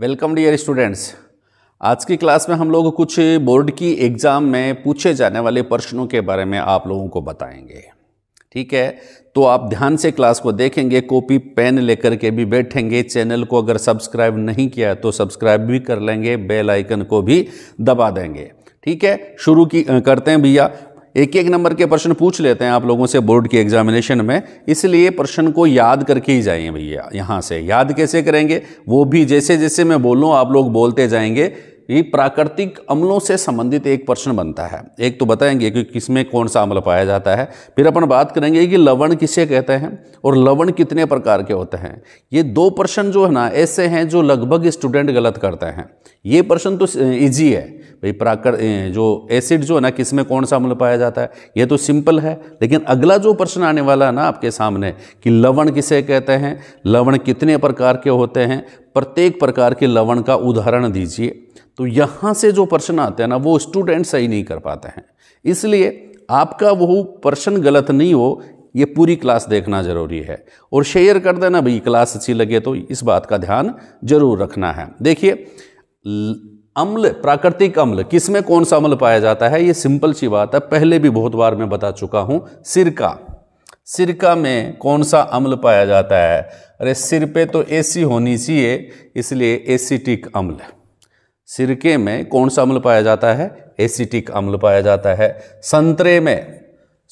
welcome dear students आज की class में हम लोग कुछ बोर्ड की एग्ज़ाम में पूछे जाने वाले प्रश्नों के बारे में आप लोगों को बताएंगे ठीक है तो आप ध्यान से क्लास को देखेंगे कॉपी पेन लेकर के भी बैठेंगे चैनल को अगर सब्सक्राइब नहीं किया तो सब्सक्राइब भी कर लेंगे बेल आइकन को भी दबा देंगे ठीक है शुरू की करते हैं भैया एक एक नंबर के प्रश्न पूछ लेते हैं आप लोगों से बोर्ड के एग्जामिनेशन में इसलिए प्रश्न को याद करके ही जाइए भैया यहाँ से याद कैसे करेंगे वो भी जैसे जैसे मैं बोलूँ आप लोग बोलते जाएंगे ये प्राकृतिक अम्लों से संबंधित एक प्रश्न बनता है एक तो बताएंगे कि किसमें कौन सा अम्ल पाया जाता है फिर अपन बात करेंगे कि लवण किसे कहते हैं और लवण कितने प्रकार के होते हैं ये दो प्रश्न जो है ना ऐसे हैं जो लगभग स्टूडेंट गलत करते हैं ये प्रश्न तो ईजी है भाई प्राकृत जो एसिड जो है ना किसमें कौन सा अम्ल पाया जाता है ये तो सिंपल है लेकिन अगला जो प्रश्न आने वाला है ना आपके सामने कि लवण किसे कहते हैं लवण कितने प्रकार के होते हैं प्रत्येक प्रकार के लवण का उदाहरण दीजिए तो यहाँ से जो प्रश्न आते हैं ना वो स्टूडेंट सही नहीं कर पाते हैं इसलिए आपका वो प्रश्न गलत नहीं हो ये पूरी क्लास देखना ज़रूरी है और शेयर कर देना भाई क्लास अच्छी लगे तो इस बात का ध्यान जरूर रखना है देखिए अम्ल प्राकृतिक अम्ल किस में कौन सा अम्ल पाया जाता है ये सिंपल सी बात है पहले भी बहुत बार मैं बता चुका हूँ सिरका सिरका में कौन सा अम्ल पाया जाता है अरे सिर पे तो एसी होनी चाहिए इसलिए एसिटिक अम्ल सिरके में कौन सा अम्ल पाया जाता है एसिटिक अम्ल पाया जाता है संतरे में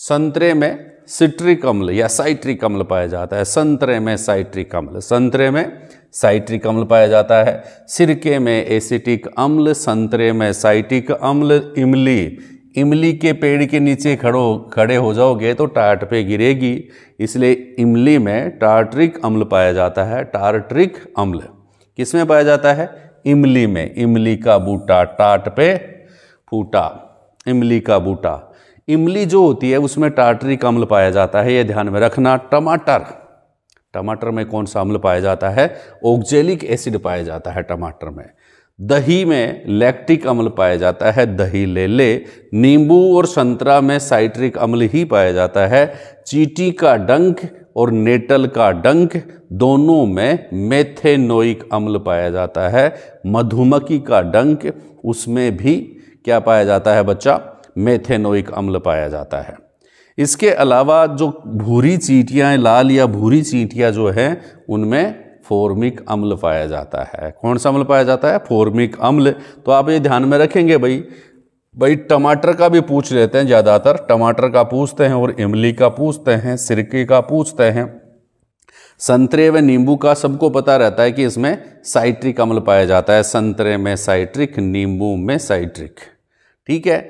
संतरे में सिट्रिक अम्ल या साइट्रिक अम्ल पाया जाता है संतरे में साइट्रिक अम्ल संतरे में साइट्रिक अम्ल पाया जाता है सिरके में एसिटिक अम्ल संतरे में साइटिक अम्ल इमली इमली के पेड़ के नीचे खड़ो खड़े हो जाओगे तो टाट पे गिरेगी इसलिए इमली में टार्ट्रिक अम्ल पाया जाता है टार्ट्रिक अम्ल किस में पाया जाता है इमली में इमली का बूटा टाट पे फूटा इमली का बूटा इमली जो होती है उसमें टाटरिक अम्ल पाया जाता है ये ध्यान में रखना टमाटर टमाटर में कौन सा अम्ल पाया जाता है ओक्जेलिक एसिड पाया जाता है टमाटर में दही में लैक्टिक अम्ल पाया जाता है दही ले ले नींबू और संतरा में साइट्रिक अम्ल ही पाया जाता है चीटी का डंक और नेटल का डंक दोनों में मेथेनोइक अम्ल पाया जाता है मधुमक्खी का डंक उसमें भी क्या पाया जाता है बच्चा मेथेनोइक अम्ल पाया जाता है इसके अलावा जो भूरी चीटियाँ लाल या भूरी चीटियाँ जो हैं उनमें फॉर्मिक अम्ल पाया जाता है कौन सा अम्ल पाया जाता है फॉर्मिक अम्ल तो आप ये ध्यान में रखेंगे भाई भाई टमाटर का भी पूछ लेते हैं ज़्यादातर टमाटर का पूछते हैं और इमली का पूछते हैं सिरके का पूछते हैं संतरे व नींबू का सबको पता रहता है कि इसमें साइट्रिक अम्ल पाया जाता है संतरे में साइट्रिक नींबू में साइट्रिक ठीक है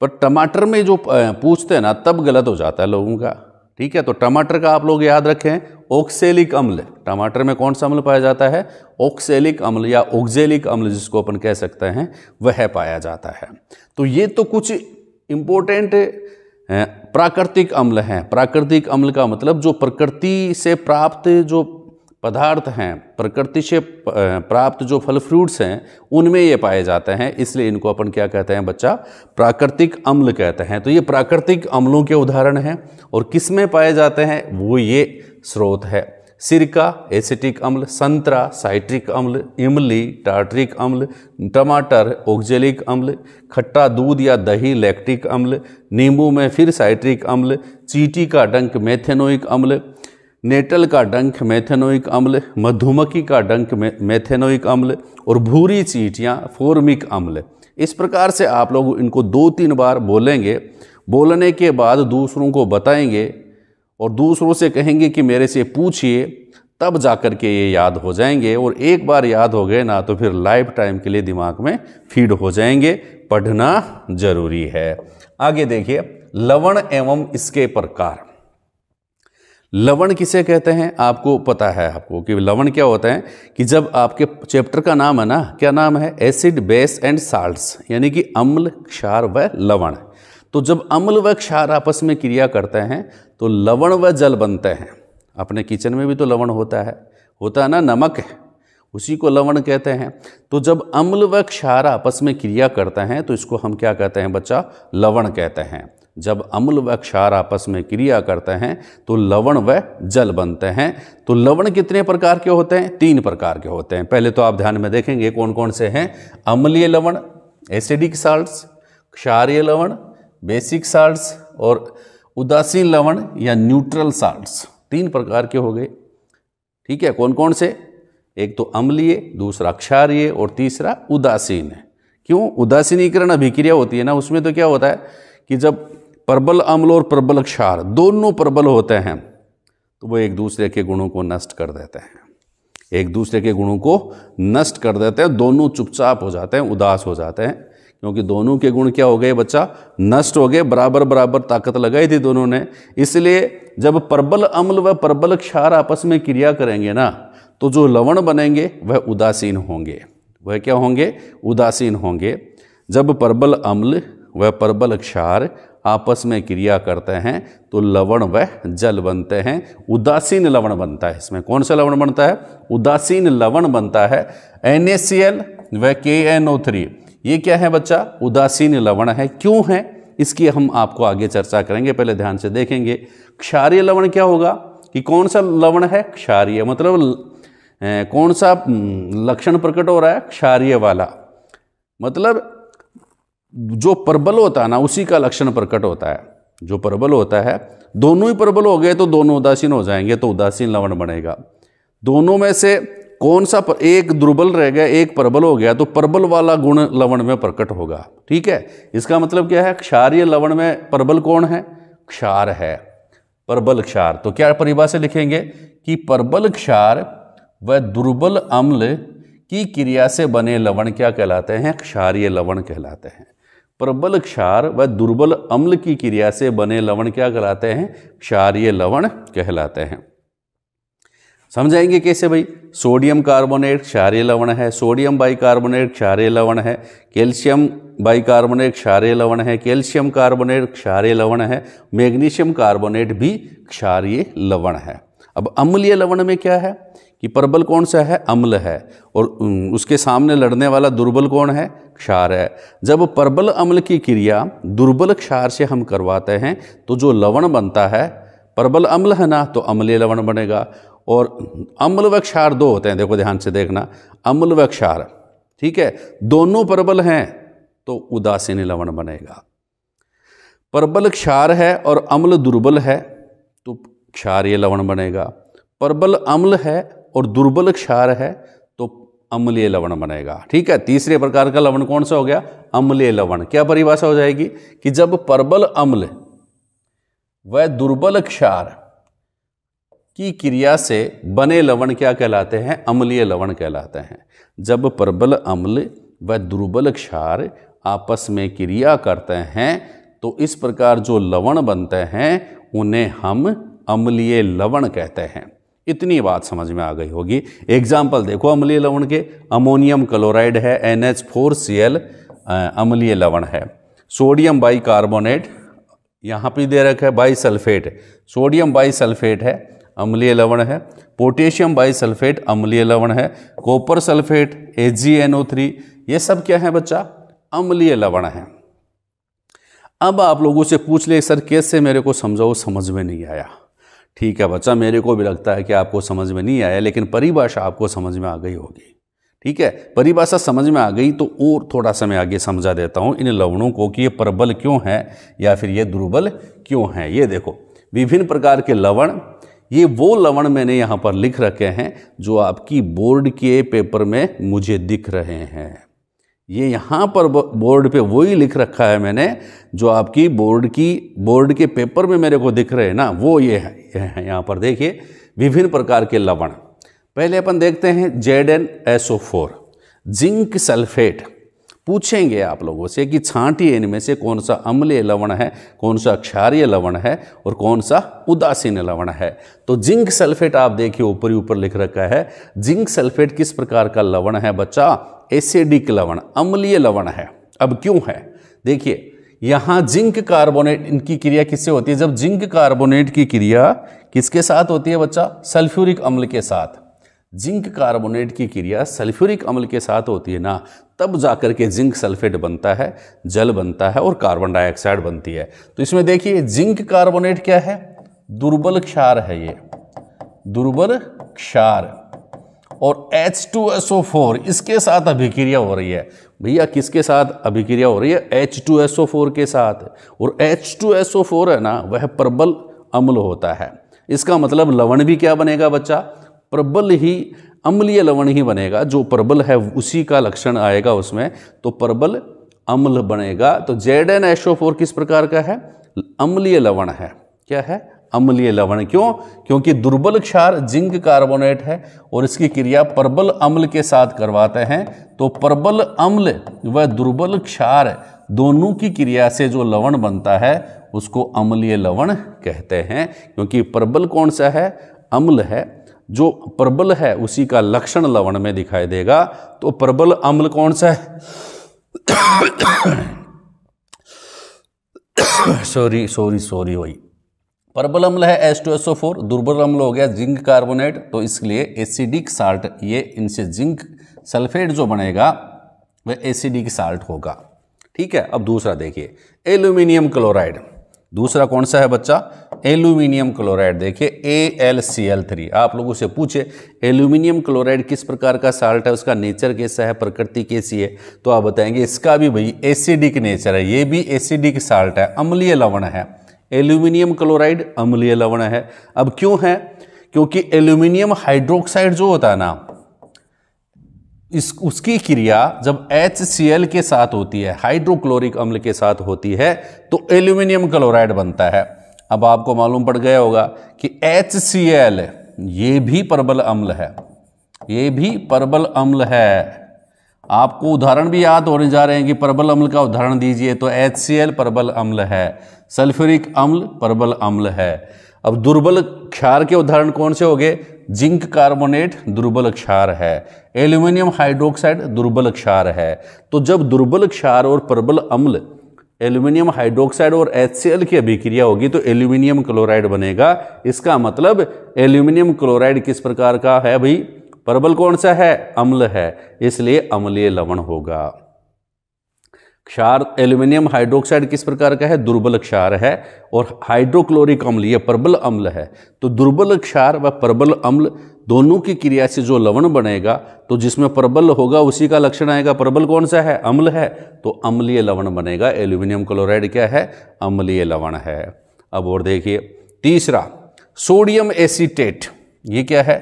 पर टमाटर में जो पूछते हैं ना तब गलत हो जाता है लोगों का ठीक है तो टमाटर का आप लोग याद रखें ऑक्सेलिक अम्ल टमाटर में कौन सा अम्ल पाया जाता है ऑक्सेलिक अम्ल या ऑक्जेलिक अम्ल जिसको अपन कह सकते हैं वह पाया जाता है तो ये तो कुछ इंपॉर्टेंट प्राकृतिक अम्ल हैं प्राकृतिक अम्ल का मतलब जो प्रकृति से प्राप्त जो पदार्थ हैं प्रकृति से प्राप्त जो फल फ्रूट्स हैं उनमें ये पाए जाते हैं इसलिए इनको अपन क्या कहते हैं बच्चा प्राकृतिक अम्ल कहते हैं तो ये प्राकृतिक अम्लों के उदाहरण हैं और किस में पाए जाते हैं वो ये स्रोत है सिरका एसिटिक अम्ल संतरा साइट्रिक अम्ल इमली टार्ट्रिक अम्ल टमाटर ओक्जेलिक अम्ल खट्टा दूध या दही लैक्टिक अम्ल नींबू में फिर साइट्रिक अम्ल चीटी का डंक मेथेनोइक अम्ल नेटल का डंक मेथेनोइक अम्ल मधुमक्खी का डंक मेथेनोइक अम्ल और भूरी चीटियाँ फोर्मिक अम्ल इस प्रकार से आप लोग इनको दो तीन बार बोलेंगे बोलने के बाद दूसरों को बताएंगे और दूसरों से कहेंगे कि मेरे से पूछिए तब जा कर के ये याद हो जाएंगे और एक बार याद हो गए ना तो फिर लाइफ टाइम के लिए दिमाग में फीड हो जाएंगे पढ़ना जरूरी है आगे देखिए लवण एवं इसके प्रकार लवण किसे कहते हैं आपको पता है आपको कि लवण क्या होता है कि जब आपके चैप्टर का नाम है ना क्या नाम है एसिड बेस एंड साल्ट्स यानी कि अम्ल क्षार व लवण तो जब अम्ल व क्षार आपस में क्रिया करते हैं तो लवण व जल बनते हैं अपने किचन में भी तो लवण होता है होता है ना नमक है उसी को लवण कहते हैं तो जब अम्ल व क्षार आपस में क्रिया करते हैं तो इसको हम क्या कहते हैं बच्चा लवण कहते हैं जब अम्ल व क्षार आपस में क्रिया करते हैं तो लवण व जल बनते हैं तो लवण कितने प्रकार के होते हैं तीन प्रकार के होते हैं पहले तो आप ध्यान में देखेंगे कौन कौन से हैं अम्लीय लवण एसिडिक साल्ट्स क्षारीय लवण बेसिक साल्ट्स और उदासीन लवण या न्यूट्रल साल्ट्स तीन प्रकार के हो गए ठीक है कौन कौन से एक तो अम्लीय दूसरा क्षारीय और तीसरा उदासीन है क्यों उदासीनीकरण अभिक्रिया होती है ना उसमें तो क्या होता है कि जब प्रबल अम्ल और प्रबल क्षार दोनों प्रबल होते हैं तो वो एक दूसरे के गुणों को नष्ट कर देते हैं एक दूसरे के गुणों को नष्ट कर देते हैं दोनों चुपचाप हो जाते हैं उदास हो जाते हैं क्योंकि दोनों के गुण क्या हो गए बच्चा नष्ट हो गए बराबर बराबर ताकत लगाई थी दोनों ने इसलिए जब प्रबल अम्ल व प्रबल क्षार आपस में क्रिया करेंगे ना तो जो लवण बनेंगे वह उदासीन होंगे वह क्या होंगे उदासीन होंगे जब प्रबल अम्ल व प्रबल क्षार आपस में क्रिया करते हैं तो लवण व जल बनते हैं उदासीन लवण बनता है इसमें कौन सा लवण बनता है उदासीन लवण बनता है एन व के एन ओ थ्री ये क्या है बच्चा उदासीन लवण है क्यों है इसकी हम आपको आगे चर्चा करेंगे पहले ध्यान से देखेंगे क्षारीय लवण क्या होगा कि कौन सा लवण है क्षारीय मतलब कौन सा हम्म, लक्षण प्रकट हो रहा है क्षारीय वाला मतलब जो प्रबल होता है ना उसी का लक्षण प्रकट होता है जो प्रबल होता है दोनों ही प्रबल हो गए तो दोनों उदासीन हो जाएंगे तो उदासीन लवण बनेगा दोनों में से कौन सा पर, एक दुर्बल रह गया एक प्रबल हो गया तो प्रबल वाला गुण लवण में प्रकट होगा ठीक है इसका मतलब क्या है क्षारीय लवण में प्रबल कौन है क्षार है प्रबल क्षार तो क्या परिभाषा लिखेंगे कि प्रबल क्षार व दुर्बल अम्ल की क्रिया से बने लवण क्या कहलाते हैं क्षारीय लवण कहलाते हैं प्रबल क्षार व दुर्बल अम्ल की क्रिया से बने लवण क्या कहलाते हैं क्षारीय लवण कहलाते हैं समझाएंगे कैसे भाई सोडियम कार्बोनेट क्षारीय लवण है सोडियम बाइकार्बोनेट क्षारीय लवण है कैल्शियम बाइकार्बोनेट क्षारीय लवण है कैल्शियम कार्बोनेट क्षारीय लवण है मैग्नीशियम कार्बोनेट भी क्षारीय लवण है अब अम्लीय लवण में क्या है कि प्रबल कौन सा है अम्ल है और उसके सामने लड़ने वाला दुर्बल कौन है क्षार है जब प्रबल अम्ल की क्रिया दुर्बल क्षार से हम करवाते हैं तो जो लवण बनता है प्रबल अम्ल है ना तो अम्ल लवण बनेगा और अम्ल व क्षार दो होते हैं देखो ध्यान से देखना अम्ल व क्षार ठीक है दोनों प्रबल हैं तो उदासीन लवण बनेगा प्रबल क्षार है और अम्ल दुर्बल है तो ये लवण बनेगा प्रबल अम्ल है और दुर्बल क्षार है तो अम्लीय लवण बनेगा ठीक है तीसरे प्रकार का लवण कौन सा हो गया अम्लीय लवण क्या परिभाषा हो जाएगी कि जब प्रबल अम्ल वह दुर्बल क्षार की क्रिया से बने लवण क्या कहलाते हैं अम्लीय लवण कहलाते हैं जब प्रबल अम्ल व दुर्बल क्षार आपस में क्रिया करते हैं तो इस प्रकार जो लवण बनते हैं उन्हें हम अम्लीय लवण कहते हैं इतनी बात समझ में आ गई होगी एग्जाम्पल देखो अम्लीय लवण के अमोनियम क्लोराइड है N H four C L अम्लीय लवण है सोडियम बाई कार्बोनेट यहाँ पे दे रखा है bi sulphate sodium bi sulphate है अम्लीय लवण है पोटेशियम बाई सल्फेट अम्लीय लवण है कॉपर सल्फेट थ्री ये सब क्या है बच्चा अम्लीय लवण है अब आप लोगों से पूछ ले सर कैसे मेरे को समझाओ समझ में नहीं आया ठीक है बच्चा मेरे को भी लगता है कि आपको समझ में नहीं आया लेकिन परिभाषा आपको समझ में आ गई होगी ठीक है परिभाषा समझ में आ गई तो और थोड़ा सा मैं आगे समझा देता हूँ इन लवणों को कि ये प्रबल क्यों है या फिर ये दुर्बल क्यों है ये देखो विभिन्न प्रकार के लवण ये वो लवण मैंने यहाँ पर लिख रखे हैं जो आपकी बोर्ड के पेपर में मुझे दिख रहे हैं ये यहाँ पर बोर्ड पे वही लिख रखा है मैंने जो आपकी बोर्ड की बोर्ड के पेपर में मेरे को दिख रहे हैं ना वो ये है, है यहाँ पर देखिए विभिन्न प्रकार के लवण पहले अपन देखते हैं Z N S O four zinc sulphate पूछेंगे आप लोगों से कि छाटी इनमें से कौन सा अम्लीय लवण है कौन सा क्षारीय लवण है और कौन सा उदासीन लवण है तो जिंक सल्फेट आप देखिए ऊपर ही ऊपर लिख रखा है जिंक सल्फेट किस प्रकार का लवण है बच्चा एसिडिक लवण अम्लीय लवण है अब क्यों है देखिए यहां जिंक कार्बोनेट इनकी क्रिया किससे होती है जब जिंक कार्बोनेट की क्रिया किसके साथ होती है बच्चा सल्फ्यूरिक अम्ल के साथ जिंक कार्बोनेट की क्रिया सल्फ्यूरिक अम्ल के साथ होती है ना तब जाकर के जिंक सल्फेट बनता है जल बनता है और कार्बन डाइऑक्साइड बनती है तो इसमें देखिए जिंक कार्बोनेट क्या है दुर्बल क्षार है ये दुर्बल क्षार और H2SO4 इसके साथ अभिक्रिया हो रही है भैया किसके साथ अभिक्रिया हो रही है H2SO4 के साथ और H2SO4 है ना वह प्रबल अम्ल होता है इसका मतलब लवण भी क्या बनेगा बच्चा प्रबल ही अम्लीय लवण ही बनेगा जो प्रबल है उसी का लक्षण आएगा उसमें तो प्रबल अम्ल बनेगा तो जेड एन एशो फोर किस प्रकार का है अम्लीय लवण है क्या है अम्लीय लवण क्यों क्योंकि दुर्बल क्षार जिंक कार्बोनेट है और इसकी क्रिया प्रबल अम्ल के साथ करवाते हैं तो प्रबल अम्ल व दुर्बल क्षार दोनों की क्रिया से जो लवण बनता है उसको अम्लीय लवण कहते हैं क्योंकि प्रबल कौन सा है अम्ल है जो प्रबल है उसी का लक्षण लवण में दिखाई देगा तो प्रबल अम्ल कौन सा है सॉरी सॉरी सॉरी वही प्रबल अम्ल है S two S O four दुर्बल अम्ल हो गया जिंक कार्बोनेट तो इसलिए एसिडिक साल्ट ये इनसे जिंक सल्फेट जो बनेगा वह एसिडिक साल्ट होगा ठीक है अब दूसरा देखिए एल्यूमिनियम क्लोराइड दूसरा कौन सा है बच्चा एल्यूमिनियम क्लोराइड देखिए A L C L three आप लोगों से पूछे एल्यूमिनियम क्लोराइड किस प्रकार का साल्ट है उसका नेचर कैसा है प्रकृति कैसी है तो आप बताएंगे इसका भी भाई एसिडिक नेचर है ये भी एसिडिक साल्ट है अम्लीय लवण है एल्यूमिनियम क्लोराइड अम्लीय लवण है अब क्यों है क्योंकि एल्यूमिनियम हाइड्रोक्साइड जो होता है ना इस उसकी क्रिया जब एच सी एल के साथ होती है हाइड्रोक्लोरिक अम्ल के साथ होती है तो एल्यूमिनियम क्लोराइड बनता है अब आपको मालूम पड़ गया होगा कि एच सी एल ये भी प्रबल अम्ल है ये भी प्रबल अम्ल है आपको उदाहरण भी याद होने जा रहे हैं कि प्रबल अम्ल का उदाहरण दीजिए तो एच सी एल प्रबल अम्ल है सल्फ्यूरिक अम्ल प्रबल अम्ल है अब दुर्बल क्षार के उदाहरण कौन से हो गए जिंक कार्बोनेट दुर्बल क्षार है एल्यूमिनियम हाइड्रोक्साइड दुर्बल क्षार है तो जब दुर्बल क्षार और प्रबल अम्ल एल्यूमिनियम हाइड्रोक्साइड और एच की अभिक्रिया होगी तो एल्यूमिनियम क्लोराइड बनेगा इसका मतलब एल्यूमिनियम क्लोराइड किस प्रकार का है भाई प्रबल कौन सा है अम्ल है इसलिए अम्लीय लवण होगा क्षार एल्यूमिनियम हाइड्रोक्साइड किस प्रकार का है दुर्बल क्षार है और हाइड्रोक्लोरिक अम्ल यह प्रबल अम्ल है तो दुर्बल क्षार व प्रबल अम्ल दोनों की क्रिया से जो लवण बनेगा तो जिसमें प्रबल होगा उसी का लक्षण आएगा प्रबल कौन सा है अम्ल है तो अम्लीय लवण बनेगा एल्यूमिनियम क्लोराइड क्या है अम्लीय लवण है अब और देखिए तीसरा सोडियम एसीटेट ये क्या है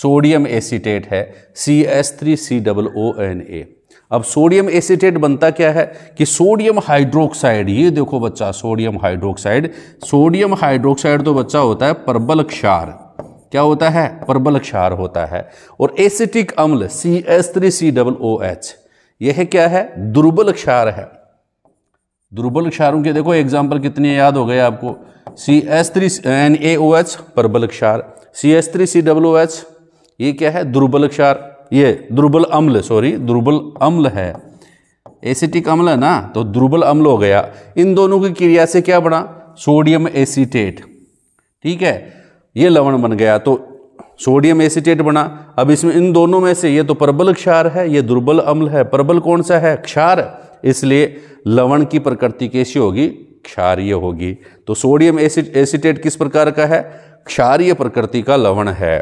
सोडियम एसीटेट है C S three C double O N A अब सोडियम एसीटेट बनता क्या है कि सोडियम हाइड्रोक्साइड ये देखो बच्चा सोडियम हाइड्रोक्साइड सोडियम हाइड्रोक्साइड तो बच्चा होता है परबल क्षार क्या होता है प्रबल क्षार होता है और एसिटिक अम्ल C S three C double O H यह क्या है दुर्बल क्षार है दुर्बल क्षारों के देखो एग्जाम्पल कितने याद हो गए आपको C S three N A O H प्रबल क्षार C S three C W H ये क्या है दुर्बल क्षार ये दुर्बल अम्ल सॉरी दुर्बल अम्ल है एसिटिक अम्ल है ना तो दुर्बल अम्ल हो गया इन दोनों की क्रिया से क्या बना सोडियम एसीटेट ठीक है ये लवण बन गया तो सोडियम एसीटेट बना अब इसमें इन दोनों में से ये तो प्रबल क्षार है ये दुर्बल अम्ल है प्रबल कौन सा है क्षार इसलिए लवण की प्रकृति कैसी होगी क्षारीय होगी तो सोडियम एसिड एसीटेट किस प्रकार का है क्षारीय प्रकृति का लवण है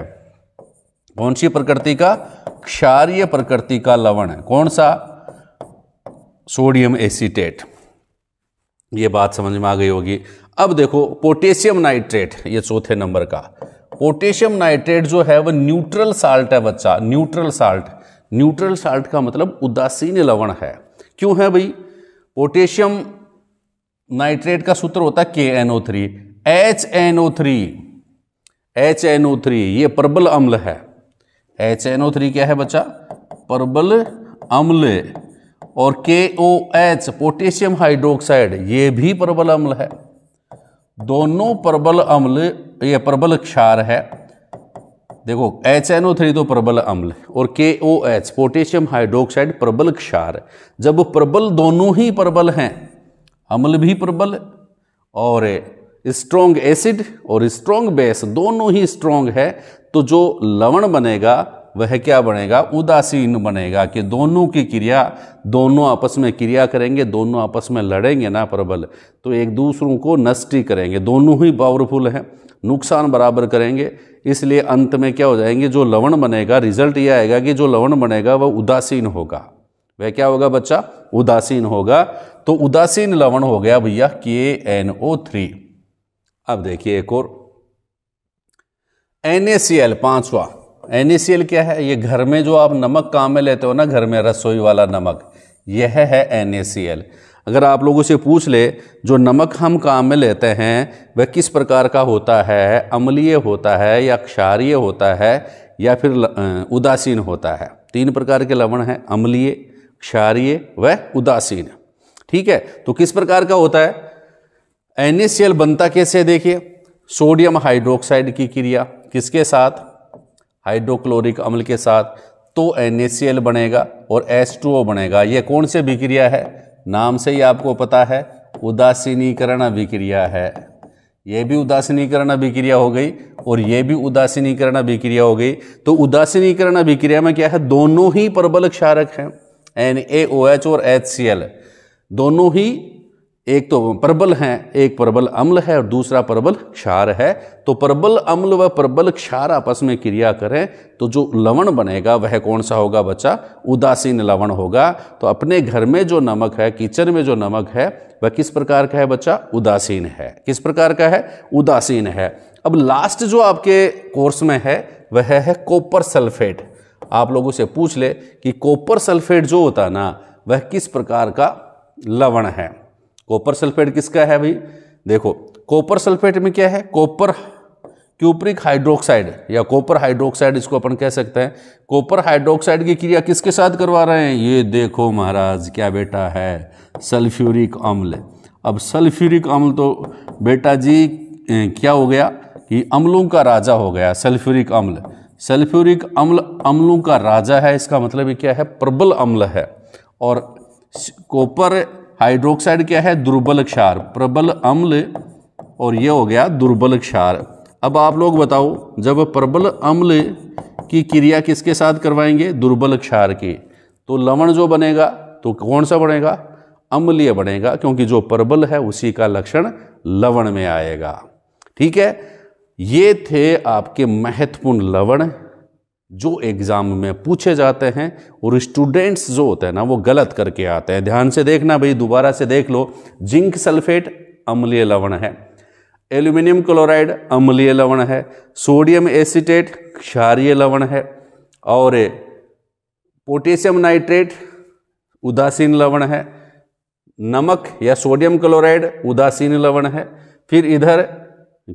कौन सी प्रकृति का क्षारीय प्रकृति का लवण है कौन सा सोडियम एसीटेट ये बात समझ में आ गई होगी अब देखो पोटेशियम नाइट्रेट ये चौथे नंबर का पोटेशियम नाइट्रेट जो है वह न्यूट्रल साल्ट है बच्चा न्यूट्रल साल्ट न्यूट्रल साल्ट का मतलब उदासीन लवण है क्यों है भाई पोटेशियम नाइट्रेट का सूत्र होता है के N O three H N O three H N O three ये प्रबल अम्ल है एच एन ओ थ्री क्या है बच्चा परबल अम्ल और के ओ एच पोटेशियम हाइड्रोक्साइड ये भी प्रबल अम्ल है दोनों प्रबल अम्ल ये प्रबल क्षार है देखो एच एन ओ थ्री तो प्रबल अम्ल और के ओ एच पोटेशियम हाइड्रोक्साइड प्रबल क्षार जब प्रबल दोनों ही प्रबल हैं अम्ल भी प्रबल और स्ट्रोंग एसिड और स्ट्रोंग बेस दोनों ही स्ट्रोंग है तो जो लवण बनेगा वह क्या बनेगा उदासीन बनेगा कि दोनों की क्रिया दोनों आपस में क्रिया करेंगे दोनों आपस में लड़ेंगे ना प्रबल तो एक दूसरों को नष्टी करेंगे दोनों ही पावरफुल हैं नुकसान बराबर करेंगे इसलिए अंत में क्या हो जाएंगे जो लवण बनेगा रिजल्ट यह आएगा कि जो लवण बनेगा वह उदासीन होगा वह क्या होगा बच्चा उदासीन होगा तो उदासीन लवण हो गया भैया के एन ओ थ्री अब देखिए एक और एन ए सी एल पांचवा एन ए सी एल क्या है ये घर में जो आप नमक काम में लेते हो ना घर में रसोई वाला नमक यह है एन ए सी एल अगर आप लोगों से पूछ ले जो नमक हम काम में लेते हैं वह किस प्रकार का होता है अम्लीय होता है या क्षारीय होता है या फिर उदासीन होता है तीन प्रकार के लवण हैं अम्लीय क्षारीय व उदासीन ठीक है तो किस प्रकार का होता है एन बनता कैसे देखिए सोडियम हाइड्रोक्साइड की क्रिया किसके साथ हाइड्रोक्लोरिक अम्ल के साथ तो एन बनेगा और एस बनेगा ये कौन से अभिक्रिया है नाम से ही आपको पता है उदासीनीकरण अभिक्रिया है ये भी उदासीनीकरण अभिक्रिया हो गई और ये भी उदासीनीकरण अभिक्रिया हो गई तो उदासीनीकरण अभिक्रिया में क्या है दोनों ही प्रबल क्षारक हैं एन ए ओ एच और एच सी एल दोनों ही एक तो प्रबल हैं एक प्रबल अम्ल है और दूसरा प्रबल क्षार है तो प्रबल अम्ल व प्रबल क्षार आपस में क्रिया करें तो जो लवण बनेगा वह कौन सा होगा बच्चा उदासीन लवण होगा तो अपने घर में जो नमक है किचन में जो नमक है वह किस प्रकार का है बच्चा उदासीन है किस प्रकार का है उदासीन है अब लास्ट जो आपके कोर्स में है वह है कॉपर सल्फेट आप लोगों से पूछ ले कि कॉपर सल्फेट जो होता ना वह किस प्रकार का लवण है कॉपर सल्फेट किसका है भाई देखो कॉपर सल्फेट में क्या है कॉपर क्यूप्रिक हाइड्रोक्साइड या कॉपर हाइड्रोक्साइड इसको अपन कह सकते हैं कॉपर हाइड्रोक्साइड की क्रिया किसके साथ करवा रहे हैं ये देखो महाराज क्या बेटा है सल्फ्यूरिक अम्ल अब सल्फ्यूरिक अम्ल तो बेटा जी क्या हो गया कि अम्लों का राजा हो गया सल्फ्यूरिक अम्ल सल्फ्यूरिक अम्ल अम्लों का राजा है इसका मतलब क्या है प्रबल अम्ल है और कॉपर हाइड्रोक्साइड क्या है दुर्बल क्षार प्रबल अम्ल और ये हो गया दुर्बल क्षार अब आप लोग बताओ जब प्रबल अम्ल की क्रिया किसके साथ करवाएंगे दुर्बल क्षार की तो लवण जो बनेगा तो कौन सा बनेगा अम्लीय बनेगा क्योंकि जो प्रबल है उसी का लक्षण लवण में आएगा ठीक है ये थे आपके महत्वपूर्ण लवण जो एग्ज़ाम में पूछे जाते हैं और स्टूडेंट्स जो होते हैं ना वो गलत करके आते हैं ध्यान से देखना भाई दोबारा से देख लो जिंक सल्फेट अम्लीय लवण है एल्यूमिनियम क्लोराइड अम्लीय लवण है सोडियम एसिटेट क्षारीय लवण है और पोटेशियम नाइट्रेट उदासीन लवण है नमक या सोडियम क्लोराइड उदासीन लवण है फिर इधर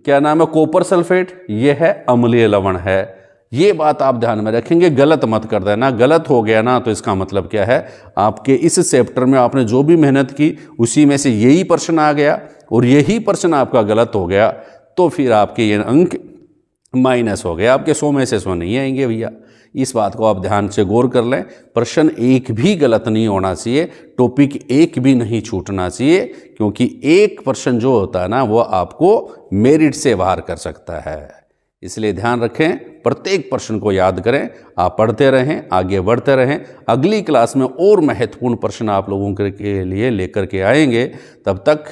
क्या नाम है कॉपर सल्फेट यह है अम्लीय लवण है ये बात आप ध्यान में रखेंगे गलत मत कर देना गलत हो गया ना तो इसका मतलब क्या है आपके इस चैप्टर में आपने जो भी मेहनत की उसी में से यही प्रश्न आ गया और यही प्रश्न आपका गलत हो गया तो फिर आपके ये अंक माइनस हो गया आपके सौ में से सौ नहीं आएंगे भैया इस बात को आप ध्यान से गौर कर लें प्रश्न एक भी गलत नहीं होना चाहिए टॉपिक एक भी नहीं छूटना चाहिए क्योंकि एक प्रश्न जो होता है ना वो आपको मेरिट से बाहर कर सकता है इसलिए ध्यान रखें प्रत्येक प्रश्न को याद करें आप पढ़ते रहें आगे बढ़ते रहें अगली क्लास में और महत्वपूर्ण प्रश्न आप लोगों के लिए लेकर के आएंगे तब तक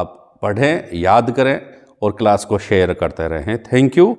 आप पढ़ें याद करें और क्लास को शेयर करते रहें थैंक यू